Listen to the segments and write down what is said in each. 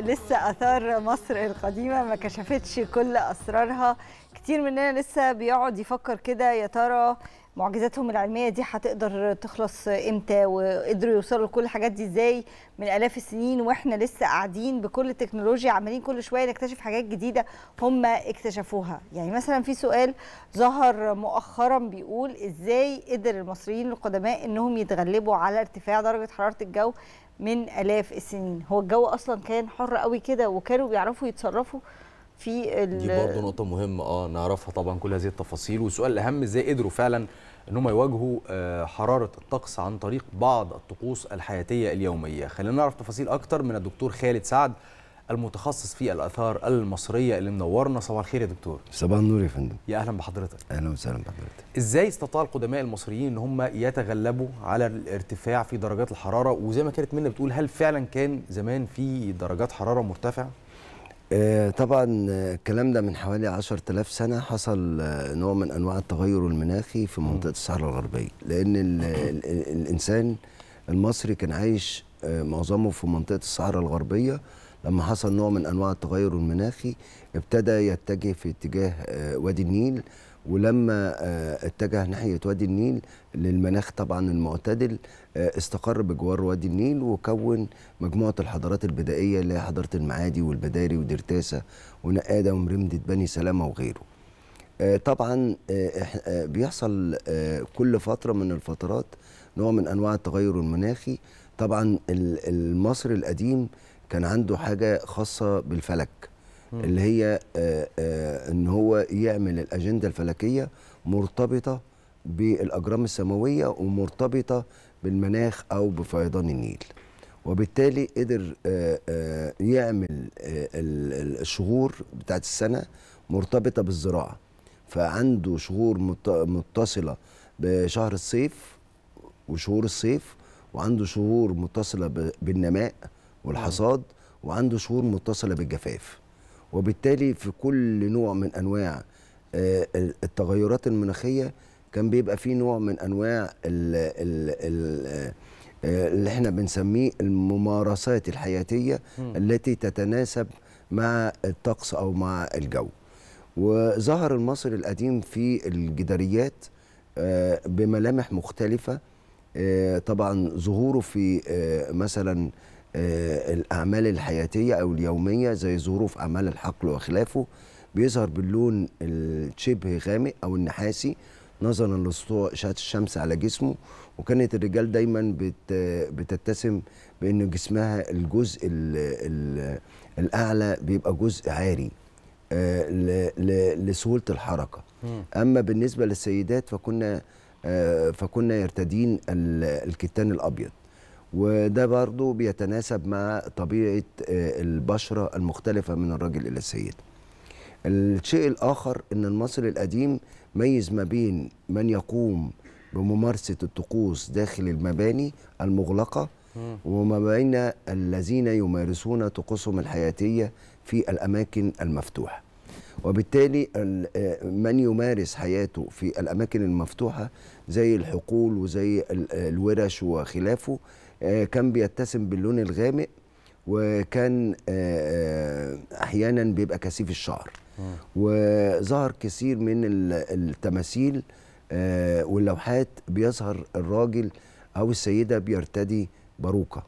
لسه اثار مصر القديمه ما كشفتش كل اسرارها كتير مننا لسه بيقعد يفكر كده يا ترى معجزاتهم العلميه دي هتقدر تخلص امتى وقدروا يوصلوا لكل الحاجات دي ازاي من الاف السنين واحنا لسه قاعدين بكل التكنولوجيا عمالين كل شويه نكتشف حاجات جديده هم اكتشفوها يعني مثلا في سؤال ظهر مؤخرا بيقول ازاي قدر المصريين القدماء انهم يتغلبوا على ارتفاع درجه حراره الجو من آلاف السنين هو الجو أصلا كان حر قوي كده وكانوا بيعرفوا يتصرفوا في ال... دي برضه نقطة مهمة اه نعرفها طبعا كل هذه التفاصيل والسؤال الأهم ازاي قدروا فعلا ان هم يواجهوا آه، حرارة الطقس عن طريق بعض الطقوس الحياتية اليومية خلينا نعرف تفاصيل أكتر من الدكتور خالد سعد المتخصص في الاثار المصريه اللي منورنا صباح الخير يا دكتور صباح النور يا فندم يا اهلا بحضرتك اهلا وسهلا بحضرتك ازاي استطاع القدماء المصريين ان هم يتغلبوا على الارتفاع في درجات الحراره وزي ما كانت منا بتقول هل فعلا كان زمان في درجات حراره مرتفعه آه، طبعا آه، الكلام ده من حوالي 10000 سنه حصل آه، نوع من انواع التغير المناخي في منطقه الصحراء الغربيه لان الانسان المصري كان عايش معظمه في منطقه الصحراء الغربيه لما حصل نوع من انواع التغير المناخي ابتدى يتجه في اتجاه آه، وادي النيل ولما آه، اتجه ناحيه وادي النيل للمناخ طبعا المعتدل آه، استقر بجوار وادي النيل وكون مجموعه الحضارات البدائيه اللي هي حضاره المعادي والبداري ودرتاسه ونقاده ومرمده بني سلامه وغيره. طبعا بيحصل كل فتره من الفترات نوع من انواع التغير المناخي طبعا المصري القديم كان عنده حاجه خاصه بالفلك اللي هي آه، آه، ان هو يعمل الاجنده الفلكيه مرتبطه بالاجرام السماويه ومرتبطه بالمناخ او بفيضان النيل وبالتالي قدر آه، يعمل الشهور بتاعت السنه مرتبطه بالزراعه فعنده شهور متصله بشهر الصيف وشهور الصيف وعنده شهور متصله بالنماء والحصاد وعنده شهور متصله بالجفاف وبالتالي في كل نوع من انواع آه، التغيرات المناخيه كان بيبقى في نوع من انواع آه، اللي احنا بنسميه الممارسات الحياتيه التي تتناسب مع الطقس او مع الجو وظهر المصري القديم في الجداريات آه، بملامح مختلفه طبعا ظهوره في مثلا آه، الاعمال الحياتيه او اليوميه زي ظروف اعمال الحقل وخلافه بيظهر باللون الشبه غامق او النحاسي نظرا لسطوع اشعه الشمس على جسمه وكانت الرجال دايما بتتسم بان جسمها الجزء الـ الـ الاعلى بيبقى جزء عاري آه، لسهوله الحركه اما بالنسبه للسيدات فكنا آه، فكنا يرتدين الكتان الابيض وده برضو بيتناسب مع طبيعة آه، البشرة المختلفة من الراجل إلى السيد الشيء الآخر أن المصري القديم ميز ما بين من يقوم بممارسة الطقوس داخل المباني المغلقة وما بين الذين يمارسون طقوسهم الحياتية في الأماكن المفتوحة وبالتالي آه، من يمارس حياته في الأماكن المفتوحة زي الحقول وزي آه، الورش وخلافه آه، كان بيتسم باللون الغامق وكان آه، آه، احيانا بيبقى كثيف الشعر وظهر كثير من التماثيل واللوحات بيظهر الراجل او السيده بيرتدي باروكه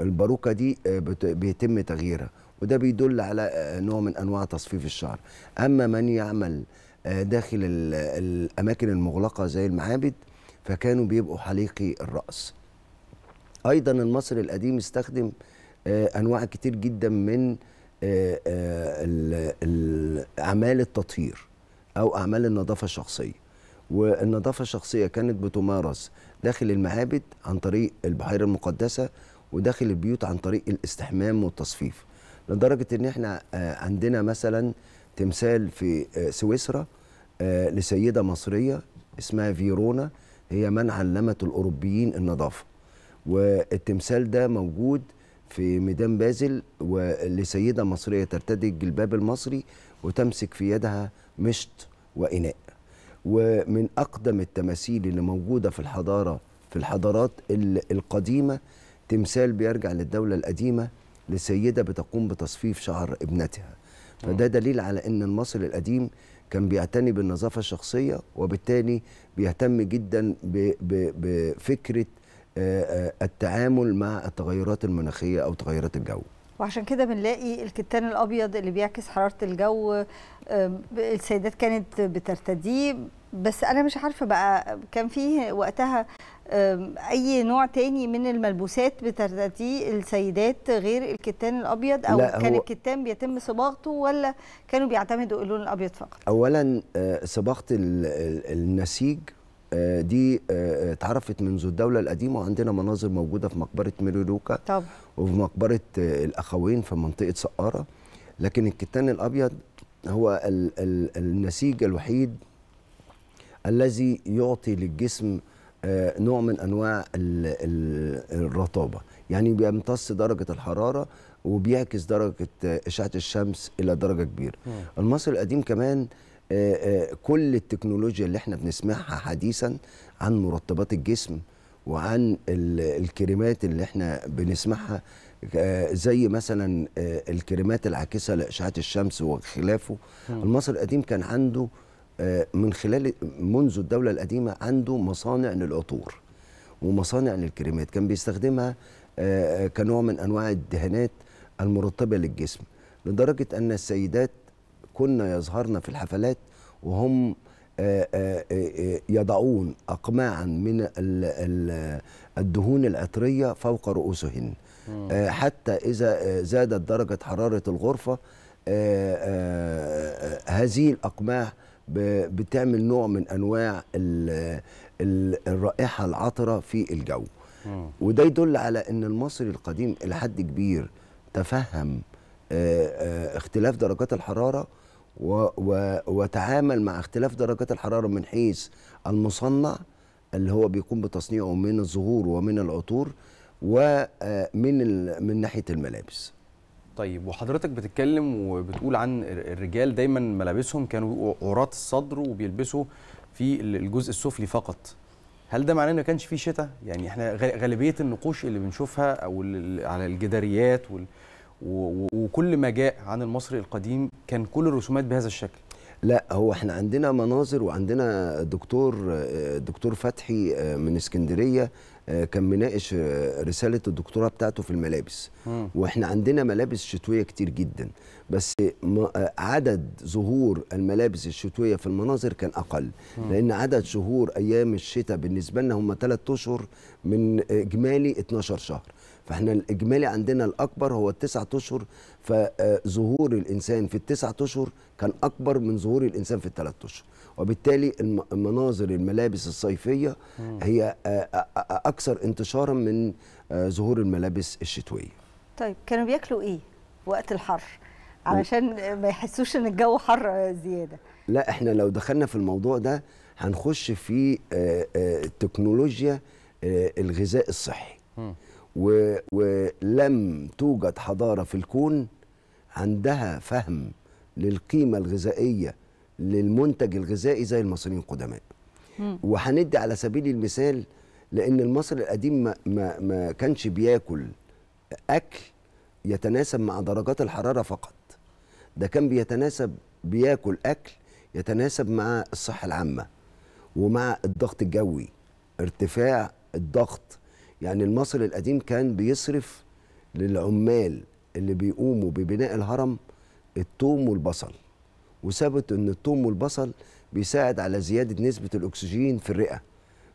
الباروكه دي بيتم تغييرها وده بيدل على نوع من انواع تصفيف الشعر اما من يعمل داخل الاماكن المغلقه زي المعابد فكانوا بيبقوا حليقي الراس ايضا المصري القديم استخدم آه، انواع كتير جدا من آه، آه، اعمال التطهير او اعمال النظافه الشخصيه والنظافه الشخصيه كانت بتمارس داخل المعابد عن طريق البحيره المقدسه وداخل البيوت عن طريق الاستحمام والتصفيف لدرجه ان احنا عندنا مثلا تمثال في سويسرا لسيده مصريه اسمها فيرونا هي من علمت الاوروبيين النظافه والتمثال ده موجود في ميدان بازل ولسيدة مصرية ترتدي الجلباب المصري وتمسك في يدها مشط وإناء ومن أقدم التماثيل اللي موجودة في الحضارة في الحضارات القديمة تمثال بيرجع للدولة القديمة لسيدة بتقوم بتصفيف شعر ابنتها فده دليل على أن المصري القديم كان بيعتني بالنظافة الشخصية وبالتالي بيهتم جدا بفكرة التعامل مع التغيرات المناخيه او تغيرات الجو وعشان كده بنلاقي الكتان الابيض اللي بيعكس حراره الجو السيدات كانت بترتديه بس انا مش عارفه بقى كان فيه وقتها اي نوع تاني من الملبوسات بترتديه السيدات غير الكتان الابيض او كان الكتان بيتم صباغته ولا كانوا بيعتمدوا اللون الابيض فقط اولا آه، صباغه النسيج آه، دي آه، آه، اتعرفت منذ الدولة القديمة وعندنا مناظر موجودة في مقبرة ميلولوكا طبعا وفي مقبرة الأخوين في منطقة سقارة لكن الكتان الأبيض هو ال ال النسيج الوحيد الذي يعطي للجسم نوع من أنواع الرطابة يعني بيمتص درجة الحرارة وبيعكس درجة إشعة الشمس إلى درجة كبيرة المصري القديم كمان آه، آه، كل التكنولوجيا اللي احنا بنسمعها حديثا عن مرطبات الجسم وعن الكريمات اللي احنا بنسمعها آه، زي مثلا الكريمات العاكسه لاشعه الشمس وخلافه المصري القديم كان عنده من خلال منذ الدوله القديمه عنده مصانع للعطور ومصانع للكريمات كان بيستخدمها كنوع من انواع الدهانات المرطبه للجسم لدرجه ان السيدات كنا يظهرن في الحفلات وهم آه، آه، آه، يضعون أقماعا من الدهون العطرية فوق رؤوسهن حتى إذا زادت درجة حرارة الغرفة هذه الأقماع بتعمل نوع من أنواع الرائحة العطرة في الجو وده يدل على أن المصري القديم إلى حد كبير تفهم اختلاف درجات الحراره و و وتعامل مع اختلاف درجات الحراره من حيث المصنع اللي هو بيقوم بتصنيعه من الزهور ومن العطور ومن آه، من ناحيه الملابس طيب وحضرتك بتتكلم وبتقول عن الرجال دايما ملابسهم كانوا عرات الصدر وبيلبسوا في الجزء السفلي فقط هل ده معناه انه ما كانش في شتاء يعني احنا غالبيه النقوش اللي بنشوفها او على الجداريات وال وكل ما جاء عن المصري القديم كان كل الرسومات بهذا الشكل لا هو احنا عندنا مناظر وعندنا دكتور دكتور فتحي آه، من اسكندريه آه، كان مناقش آه، رساله الدكتوراه بتاعته في الملابس واحنا عندنا ملابس شتويه كتير جدا بس عدد ظهور الملابس الشتويه في المناظر كان اقل لان عدد شهور ايام الشتاء بالنسبه لنا هم 3 اشهر من اجمالي 12 شهر فاحنا الاجمالي عندنا الاكبر هو التسعة اشهر فظهور الانسان في التسعة اشهر كان اكبر من ظهور الانسان في الثلاث اشهر وبالتالي المناظر الملابس الصيفيه هي آه، آه، آه، اكثر انتشارا من ظهور الملابس الشتويه طيب كانوا بياكلوا ايه وقت الحر علشان ما يحسوش ان الجو حر زياده لا احنا لو دخلنا في الموضوع ده هنخش في تكنولوجيا الغذاء الصحي و... ولم توجد حضاره في الكون عندها فهم للقيمه الغذائيه للمنتج الغذائي زي المصريين القدماء وهندي على سبيل المثال لان المصري القديم ما, ما, ما كانش بياكل اكل يتناسب مع درجات الحراره فقط ده كان بيتناسب بياكل اكل يتناسب مع الصحه العامه ومع الضغط الجوي ارتفاع الضغط يعني المصري القديم كان بيصرف للعمال اللي بيقوموا ببناء الهرم الثوم والبصل وثبت ان الثوم والبصل بيساعد على زياده نسبه الاكسجين في الرئه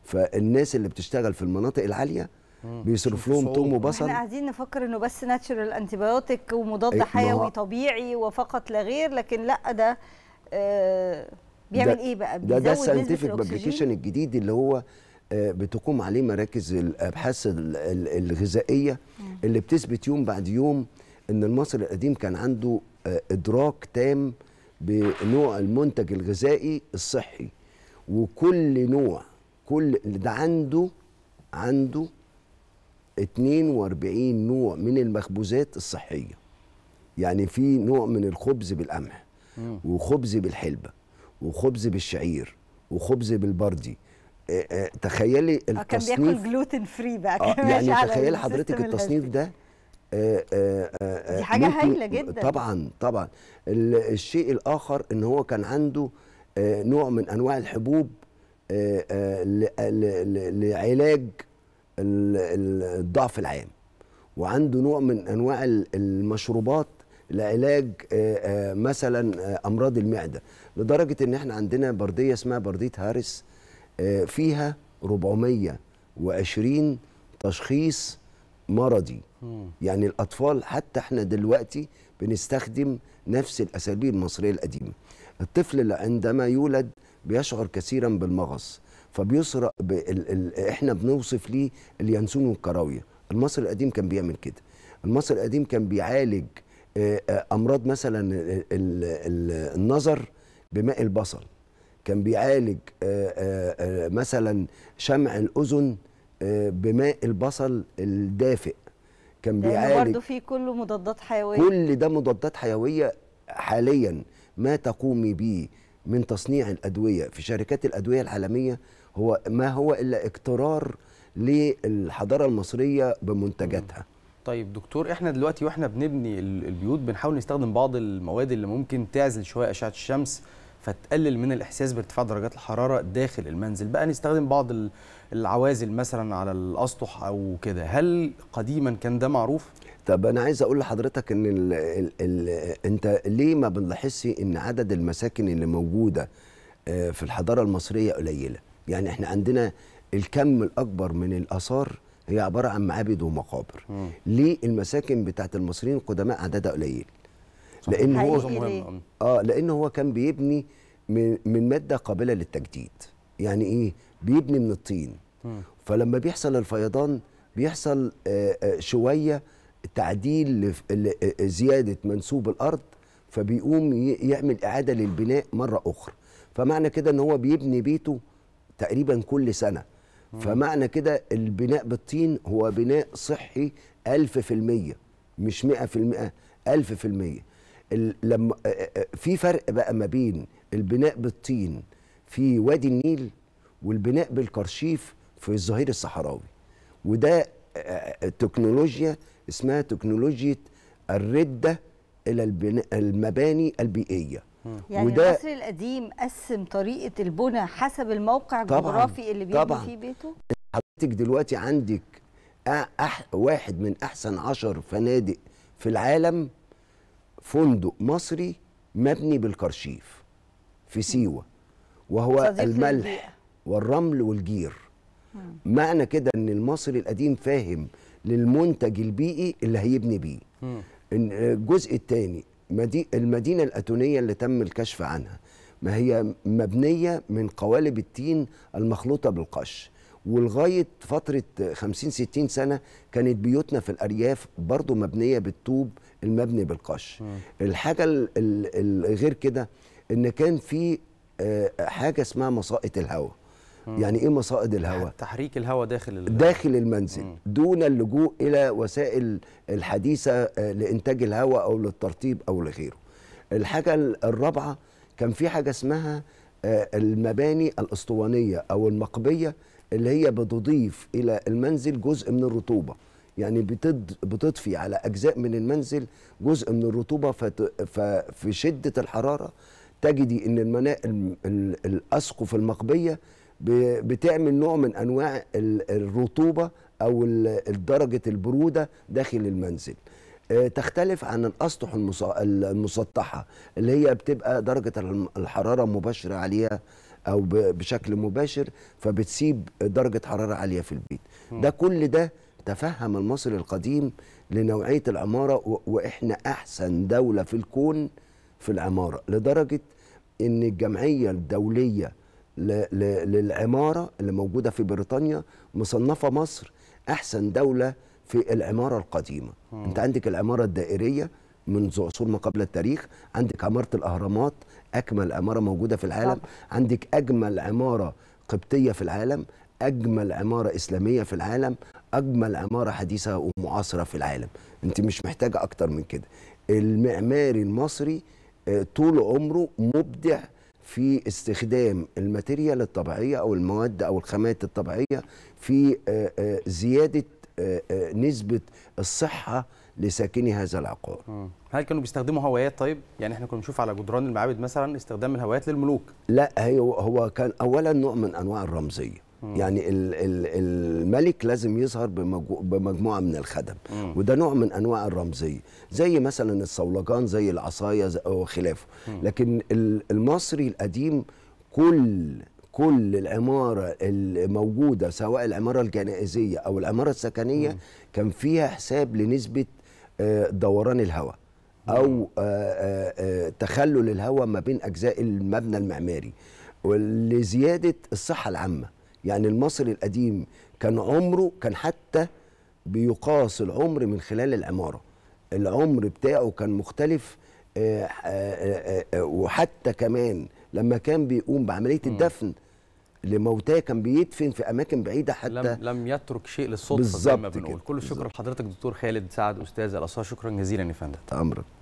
فالناس اللي بتشتغل في المناطق العاليه بيصرف لهم ثوم وبصل احنا قاعدين نفكر انه بس ناتشرال انتيبيوتيك ومضاد إيه، حيوي طبيعي وفقط لا غير لكن لا ده آه بيعمل ده ايه بقى ده ده الساينتفك بابليكيشن الجديد اللي هو بتقوم عليه مراكز الابحاث الغذائيه اللي بتثبت يوم بعد يوم ان المصري القديم كان عنده آه، ادراك تام بنوع المنتج الغذائي الصحي وكل نوع كل ده عنده عنده 42 نوع من المخبوزات الصحيه يعني في نوع من الخبز بالقمح وخبز بالحلبه وخبز بالشعير وخبز بالبردي آه، آه، تخيلي التصنيف آه، كان بياكل جلوتين فري بقى كان يعني تخيلي حضرتك التصنيف ده دي حاجه هايله جدا طبعا طبعا الشيء الاخر ان هو كان عنده نوع من انواع الحبوب لعلاج الضعف العام وعنده نوع من انواع المشروبات لعلاج مثلا امراض المعده لدرجه ان احنا عندنا برديه اسمها برديه هارس آه، فيها 420 تشخيص مرضي يعني الأطفال حتى احنا دلوقتي بنستخدم نفس الأساليب المصرية القديمة الطفل عندما يولد بيشعر كثيرا بالمغص فبيسرق ب... ال... ال... احنا بنوصف ليه اليانسون والكراويه المصري القديم كان بيعمل كده المصري القديم كان بيعالج آه، آه، امراض مثلا ال... النظر بماء البصل كان بيعالج آه، آه، آه، مثلا شمع الاذن بماء البصل الدافئ كان بيعالج برضه في كله مضادات حيويه كل ده مضادات حيويه حاليا ما تقومي به من تصنيع الادويه في شركات الادويه العالميه هو ما هو الا اقترار للحضاره المصريه بمنتجاتها طيب دكتور احنا دلوقتي واحنا بنبني البيوت بنحاول نستخدم بعض المواد اللي ممكن تعزل شويه اشعه الشمس فتقلل من الاحساس بارتفاع درجات الحراره داخل المنزل بقى نستخدم بعض العوازل مثلا على الاسطح او كده هل قديما كان ده معروف طب انا عايز اقول لحضرتك ان الـ الـ الـ انت ليه ما بنلاحظش ان عدد المساكن اللي موجوده آه، في الحضاره المصريه قليله يعني احنا عندنا الكم الاكبر من الاثار هي عباره عن معابد ومقابر م. ليه المساكن بتاعت المصريين القدماء عددها قليل لان هو مهم. اه لان هو كان بيبني من, من ماده قابله للتجديد يعني ايه بيبني من الطين م. فلما بيحصل الفيضان بيحصل آه، آه، شويه تعديل آه، زياده منسوب الارض فبيقوم يعمل اعاده للبناء مره اخرى فمعنى كده ان هو بيبني بيته تقريبا كل سنه فمعنى كده البناء بالطين هو بناء صحي 1000% مش 100% 1000% لما في فرق بقى ما بين البناء بالطين في وادي النيل والبناء بالكرشيف في الظهير الصحراوي وده تكنولوجيا اسمها تكنولوجيا الردة إلى المباني البيئية يعني وده القصر القديم قسم طريقة البنى حسب الموقع الجغرافي اللي بيبني فيه بيته حضرتك دلوقتي عندك واحد من أحسن عشر فنادق في العالم فندق مصري مبني بالكرشيف في سيوه وهو الملح والرمل والجير معنى كده ان المصري القديم فاهم للمنتج البيئي اللي هيبني بيه الجزء الثاني المدينه الاتونيه اللي تم الكشف عنها ما هي مبنيه من قوالب التين المخلوطه بالقش ولغايه فتره 50 60 سنه كانت بيوتنا في الارياف برضو مبنيه بالطوب المبني بالقش الحاجه الغير كده ان كان في آه، حاجه اسمها مصائد الهواء يعني ايه مصائد الهواء تحريك الهواء داخل داخل المنزل مم. دون اللجوء الى وسائل الحديثه آه، لانتاج الهواء او للترطيب او لغيره الحاجه الرابعه كان في حاجه اسمها آه، المباني الاسطوانيه او المقبيه اللي هي بتضيف الى المنزل جزء من الرطوبه يعني بتد بتضفي على اجزاء من المنزل جزء من الرطوبه فت... ففي شده الحراره تجدي ان المنا... الاسقف المقبيه بتعمل نوع من انواع الرطوبه او درجه البروده داخل المنزل آه، تختلف عن الاسطح المسطحه اللي هي بتبقى درجه الحراره مباشره عليها او بشكل مباشر فبتسيب درجه حراره عاليه في البيت ده كل ده تفهم المصري القديم لنوعيه العماره واحنا احسن دوله في الكون في العماره لدرجه ان الجمعيه الدوليه للعماره اللي موجوده في بريطانيا مصنفه مصر احسن دوله في العماره القديمه انت عندك العماره الدائريه منذ عصور ما قبل التاريخ عندك عماره الاهرامات اكمل عماره موجوده في العالم طبعا. عندك اجمل عماره قبطيه في العالم اجمل عماره اسلاميه في العالم اجمل عماره حديثه ومعاصره في العالم انت مش محتاجه اكتر من كده المعماري المصري آه، طول عمره مبدع في استخدام الماتيريال الطبيعيه او المواد او الخامات الطبيعيه في آه، آه، زياده نسبه الصحه لساكني هذا العقار هل كانوا بيستخدموا هوايات طيب يعني احنا كنا بنشوف على جدران المعابد مثلا استخدام الهوايات للملوك لا هي هو كان اولا نوع من انواع الرمزيه يعني الملك لازم يظهر بمجموعه من الخدم وده نوع من انواع الرمزيه زي مثلا الصولجان زي العصايه وخلافه لكن المصري القديم كل كل العمارة الموجودة سواء العمارة الجنائزية أو العمارة السكنية كان فيها حساب لنسبة آه، دوران الهواء او آه، آه، تخلل الهواء ما بين اجزاء المبنى المعماري لزياده الصحه العامه يعني المصري القديم كان عمره كان حتى بيقاس العمر من خلال العماره العمر بتاعه كان مختلف وحتى كمان لما كان بيقوم بعمليه الدفن لموتاه كان بيدفن في اماكن بعيده حتى لم, لم يترك شيء للصدفه زي ما بنقول كل الشكر لحضرتك دكتور خالد سعد استاذ الاثار شكرا جزيلا يا فندم امرك